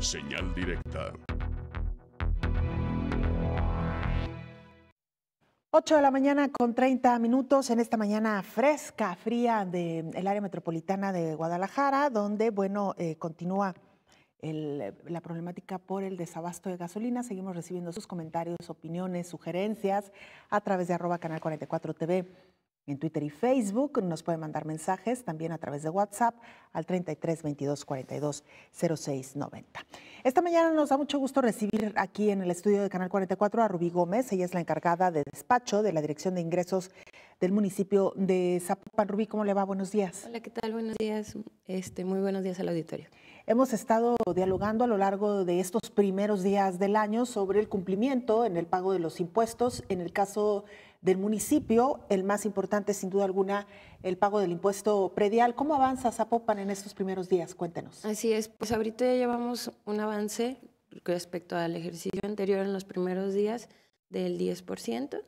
Señal directa. 8 de la mañana con 30 minutos en esta mañana fresca, fría del área metropolitana de Guadalajara, donde, bueno, eh, continúa la problemática por el desabasto de gasolina. Seguimos recibiendo sus comentarios, opiniones, sugerencias a través de arroba canal 44 TV en Twitter y Facebook. Nos pueden mandar mensajes también a través de WhatsApp al 33 22 42 06 90. Esta mañana nos da mucho gusto recibir aquí en el estudio de Canal 44 a Rubí Gómez. Ella es la encargada de despacho de la Dirección de Ingresos del municipio de Zapopan. Rubí, ¿cómo le va? Buenos días. Hola, ¿qué tal? Buenos días. Este, muy buenos días al auditorio. Hemos estado dialogando a lo largo de estos primeros días del año sobre el cumplimiento en el pago de los impuestos en el caso del municipio. El más importante, sin duda alguna, el pago del impuesto predial. ¿Cómo avanza Zapopan en estos primeros días? Cuéntenos. Así es, pues ahorita ya llevamos un avance respecto al ejercicio anterior en los primeros días del 10%.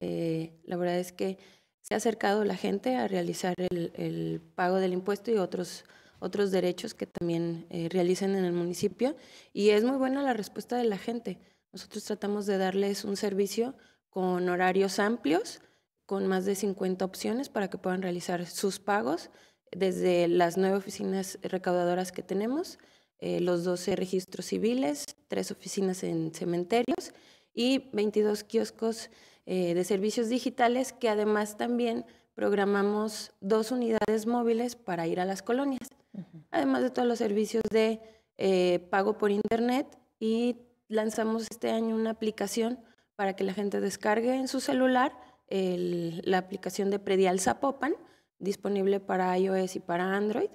Eh, la verdad es que se ha acercado la gente a realizar el, pago del impuesto y otros otros derechos que también eh, realicen en el municipio y es muy buena la respuesta de la gente. Nosotros tratamos de darles un servicio con horarios amplios, con más de 50 opciones para que puedan realizar sus pagos desde las nueve oficinas recaudadoras que tenemos, eh, los 12 registros civiles, tres oficinas en cementerios y 22 kioscos eh, de servicios digitales que además también programamos dos unidades móviles para ir a las colonias, además de todos los servicios de eh, pago por internet y lanzamos este año una aplicación para que la gente descargue en su celular la aplicación de Predial Zapopan, disponible para iOS y para Android.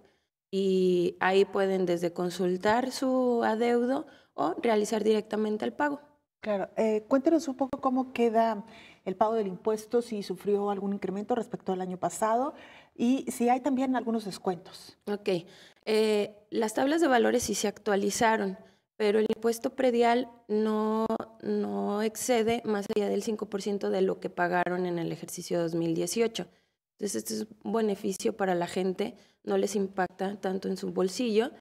Y ahí pueden desde consultar su adeudo o realizar directamente el pago. Claro, eh, cuéntenos un poco cómo queda el pago del impuesto, si sufrió algún incremento respecto al año pasado y si hay también algunos descuentos. Ok, eh, las tablas de valores sí se actualizaron pero el impuesto predial no, no excede más allá del 5% de lo que pagaron en el ejercicio 2018. Entonces, este es un beneficio para la gente, no les impacta tanto en su bolsillo.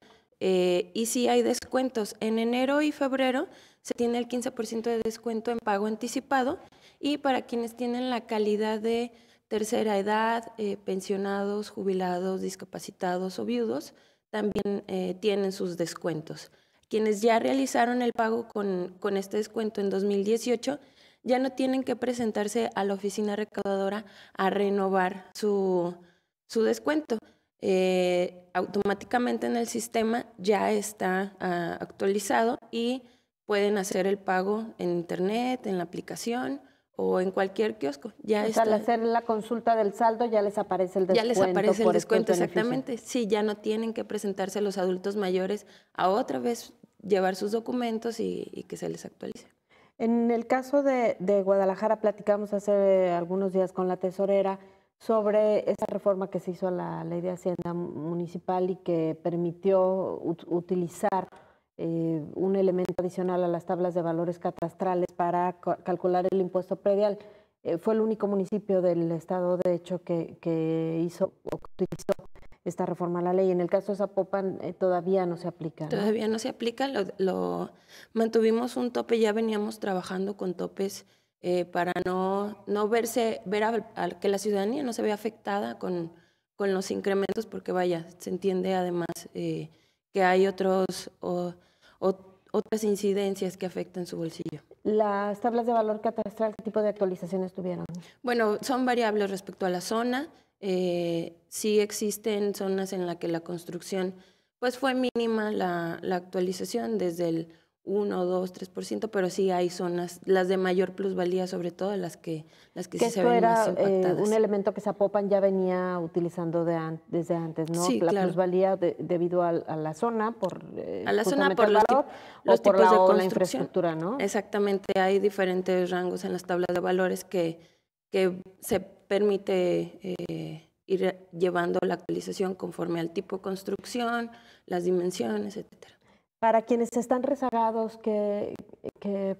Eh, y sí hay descuentos. En enero y febrero se tiene el 15% de descuento en pago anticipado y para quienes tienen la calidad de tercera edad, eh, pensionados, jubilados, discapacitados o viudos, también eh, tienen sus descuentos. Quienes ya realizaron el pago con, este descuento en 2018 ya no tienen que presentarse a la oficina recaudadora a renovar su, descuento. Eh, automáticamente en el sistema ya está ah, actualizado y pueden hacer el pago en internet, en la aplicación o en cualquier kiosco. Ya o al hacer la consulta del saldo ya les aparece el descuento. Ya les aparece el descuento, este exactamente. Sí, ya no tienen que presentarse los adultos mayores a otra vez llevar sus documentos y, que se les actualice. En el caso de, de, Guadalajara platicamos hace algunos días con la tesorera sobre esa reforma que se hizo a la ley de Hacienda Municipal y que permitió utilizar eh, un elemento adicional a las tablas de valores catastrales para calcular el impuesto predial. Eh, fue el único municipio del estado, de hecho, que, que hizo esta reforma a la ley. En el caso de Zapopan eh, todavía no se aplica. Todavía no se aplica, lo, mantuvimos un tope, ya veníamos trabajando con topes para no, no verse, ver a, que la ciudadanía no se vea afectada con, con los incrementos, porque vaya, se entiende además que hay otros... O, otras incidencias que afectan su bolsillo. ¿Las tablas de valor catastral qué tipo de actualizaciones tuvieron? Bueno, son variables respecto a la zona. Eh, sí existen zonas en las que la construcción pues fue mínima la actualización desde el 1, 2, 3%, pero sí hay zonas, las de mayor plusvalía sobre todo, las que, las que, se ven era, más eh, impactadas. un elemento que Zapopan ya venía utilizando de desde antes, ¿no? Sí, la plusvalía debido a, a, la zona, por, eh, a la zona por los, valor, los tipos la, de infraestructura, ¿no? Exactamente, hay diferentes rangos en las tablas de valores que, que se permite eh, ir llevando la actualización conforme al tipo de construcción, las dimensiones, etcétera. Para quienes están rezagados, ¿qué,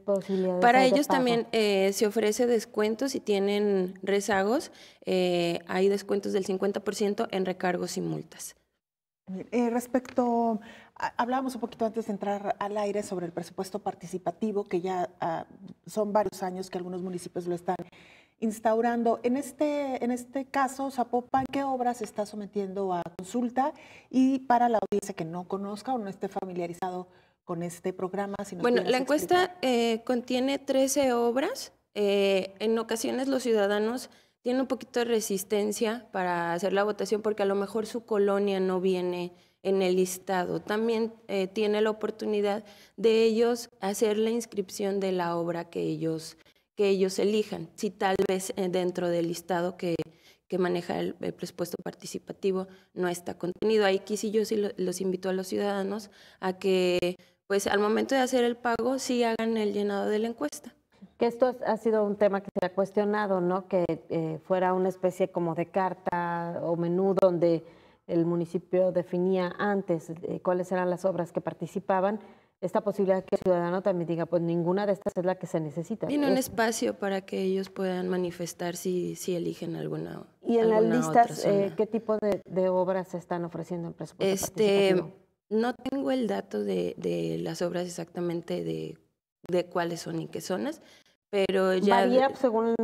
posibilidades? Para ellos también eh, se ofrece descuentos si tienen rezagos. Eh, hay descuentos del 50% en recargos y multas. Eh, respecto, hablábamos un poquito antes de entrar al aire sobre el presupuesto participativo, que ya ah, son varios años que algunos municipios lo están instaurando. En este, en este caso, Zapopan, ¿qué obras está sometiendo a consulta? Y para la audiencia que no conozca o no esté familiarizado con este programa. Si bueno, la encuesta eh, contiene 13 obras. Eh, en ocasiones los ciudadanos tienen un poquito de resistencia para hacer la votación porque a lo mejor su colonia no viene en el listado. También eh, tiene la oportunidad de ellos hacer la inscripción de la obra que ellos que ellos elijan, si tal vez eh, dentro del listado que, maneja el, presupuesto participativo no está contenido. Ahí sí yo sí los invito a los ciudadanos a que, pues al momento de hacer el pago, sí hagan el llenado de la encuesta. Que esto ha sido un tema que se ha cuestionado, ¿no? Que eh, fuera una especie como de carta o menú donde el municipio definía antes eh, cuáles eran las obras que participaban esta posibilidad que el ciudadano también diga, pues ninguna de estas es la que se necesita. Tiene un espacio para que ellos puedan manifestar si, si eligen alguna. ¿Y en las listas eh, qué tipo de, obras se están ofreciendo en presupuesto? Este, no tengo el dato de, las obras exactamente de, de, cuáles son y qué zonas, pero ya... Varía según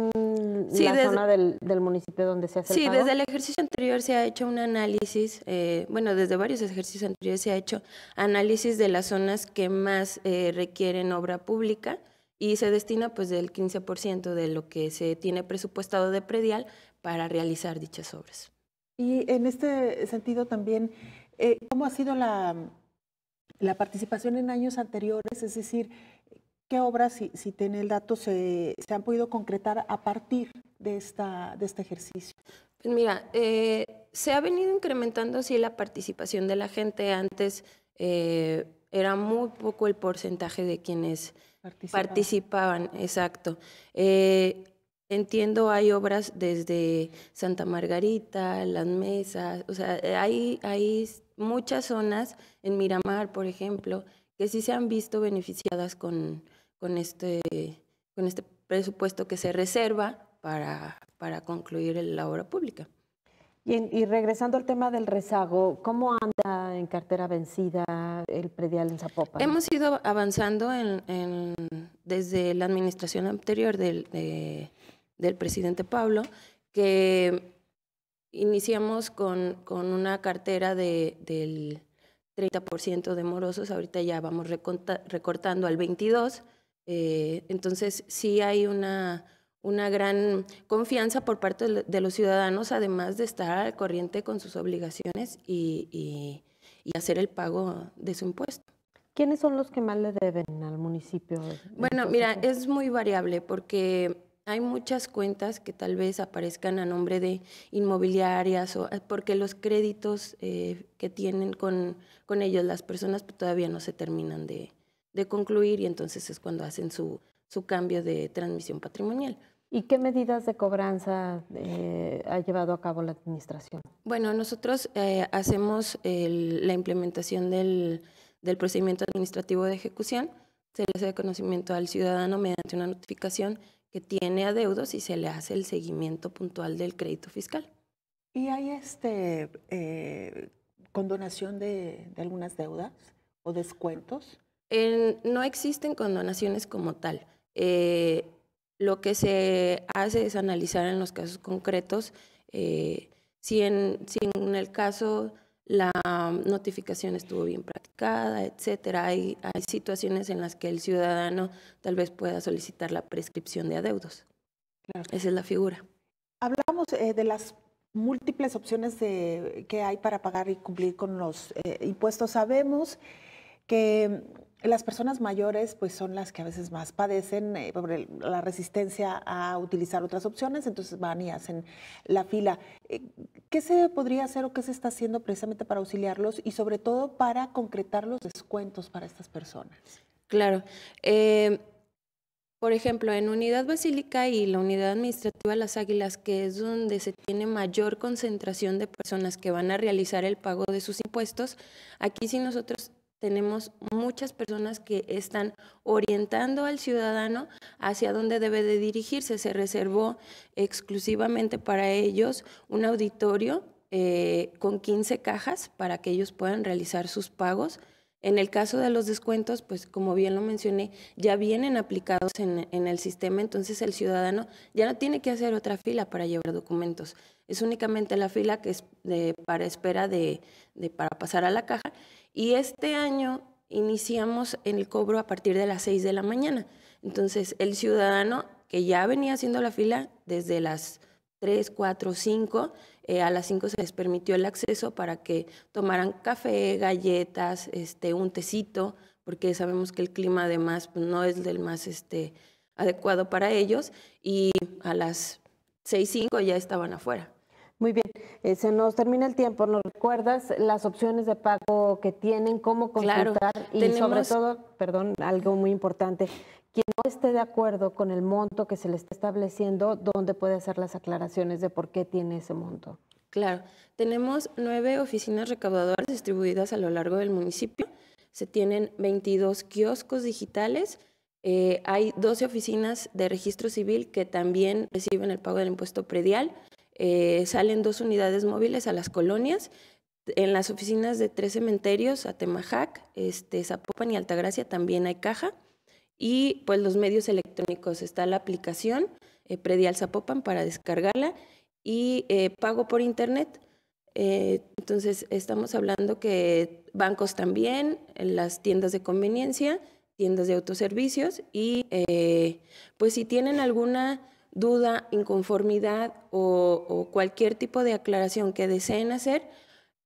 sí, la zona del, municipio donde se hace sí, desde el ejercicio anterior se ha hecho un análisis, eh, bueno, desde varios ejercicios anteriores se ha hecho análisis de las zonas que más eh, requieren obra pública y se destina pues del 15% de lo que se tiene presupuestado de predial para realizar dichas obras. Y en este sentido también, eh, ¿cómo ha sido la, la participación en años anteriores? Es decir, ¿Qué obras, si, tiene el dato, se, han podido concretar a partir de, esta, de este ejercicio? Pues mira, eh, se ha venido incrementando sí la participación de la gente. Antes eh, era muy poco el porcentaje de quienes participaban. exacto. Eh, entiendo, hay obras desde Santa Margarita, Las Mesas, o sea, hay, hay muchas zonas en Miramar, por ejemplo, que sí se han visto beneficiadas con, con este, con este presupuesto que se reserva para, para concluir la obra pública. Y, regresando al tema del rezago, ¿cómo anda en cartera vencida el predial en Zapopan? Hemos ido avanzando desde la administración anterior del, del presidente Pablo, que iniciamos con, con una cartera de, del 30% de morosos, ahorita ya vamos recortando al 22%, eh, entonces, sí hay una, gran confianza por parte de los ciudadanos, además de estar al corriente con sus obligaciones y, hacer el pago de su impuesto. ¿Quiénes son los que más le deben al municipio? Bueno, mira, es muy variable porque hay muchas cuentas que tal vez aparezcan a nombre de inmobiliarias o porque los créditos eh, que tienen con, con ellos las personas pues, todavía no se terminan de, de concluir y entonces es cuando hacen su, cambio de transmisión patrimonial. ¿Y qué medidas de cobranza eh, ha llevado a cabo la Administración? Bueno, nosotros eh, hacemos la implementación del, procedimiento administrativo de ejecución. Se le hace de conocimiento al ciudadano mediante una notificación que tiene adeudos y se le hace el seguimiento puntual del crédito fiscal. ¿Y hay este eh, condonación de, de algunas deudas o descuentos? no existen condonaciones como tal. Eh, lo que se hace es analizar en los casos concretos eh, si, en, en, el caso la notificación estuvo bien practicada, etcétera. Hay, situaciones en las que el ciudadano tal vez pueda solicitar la prescripción de adeudos. Esa es la figura. Hablamos eh, de las múltiples opciones de, que hay para pagar y cumplir con los impuestos. Sabemos que las personas mayores pues son las que a veces más padecen eh, la resistencia a utilizar otras opciones, entonces van y hacen la fila. Eh, ¿Qué se podría hacer o qué se está haciendo precisamente para auxiliarlos y sobre todo para concretar los descuentos para estas personas? Claro. Eh, por ejemplo, en Unidad Basílica y la Unidad Administrativa Las Águilas, que es donde se tiene mayor concentración de personas que van a realizar el pago de sus impuestos, aquí sí nosotros tenemos muchas personas que están orientando al ciudadano hacia dónde debe de dirigirse. Se reservó exclusivamente para ellos un auditorio eh, con 15 cajas para que ellos puedan realizar sus pagos en el caso de los descuentos, pues como bien lo mencioné, ya vienen aplicados en, el sistema, entonces el ciudadano ya no tiene que hacer otra fila para llevar documentos. Es únicamente la fila que es para espera de, para pasar a la caja. Y este año iniciamos el cobro a partir de las 6 de la mañana. Entonces el ciudadano que ya venía haciendo la fila desde las 3, 4, 5. a las 5 se les permitió el acceso para que tomaran café, galletas, este, un tecito, porque sabemos que el clima además pues, no es del más este, adecuado para ellos. Y a las 6, 5 ya estaban afuera. Muy bien, eh, se nos termina el tiempo. ¿Nos recuerdas las opciones de pago que tienen, cómo consultar y sobre todo, perdón, algo muy importante, quien no esté de acuerdo con el monto que se le está estableciendo, ¿dónde puede hacer las aclaraciones de por qué tiene ese monto? Claro, tenemos nueve oficinas recaudadoras distribuidas a lo largo del municipio, se tienen 22 kioscos digitales, eh, hay 12 oficinas de registro civil que también reciben el pago del impuesto predial, eh, salen dos unidades móviles a las colonias, en las oficinas de tres cementerios, Atemajac, este, Zapopan y Altagracia también hay caja y pues los medios electrónicos. Está la aplicación eh, Predial Zapopan para descargarla y eh, pago por internet. Eh, entonces estamos hablando que bancos también, las tiendas de conveniencia, tiendas de autoservicios y pues si tienen alguna duda, inconformidad o cualquier tipo de aclaración que deseen hacer,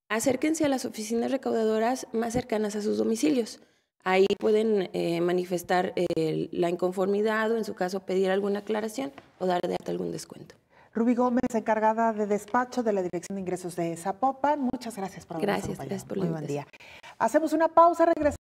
acérquense a las oficinas recaudadoras más cercanas a sus domicilios. Ahí pueden eh, manifestar eh, la inconformidad o en su caso pedir alguna aclaración o dar de alta algún descuento. Rubí Gómez, encargada de despacho de la Dirección de Ingresos de Zapopan. Muchas gracias por habernos Gracias, gracias por Muy buen día. Hacemos una pausa, regresamos.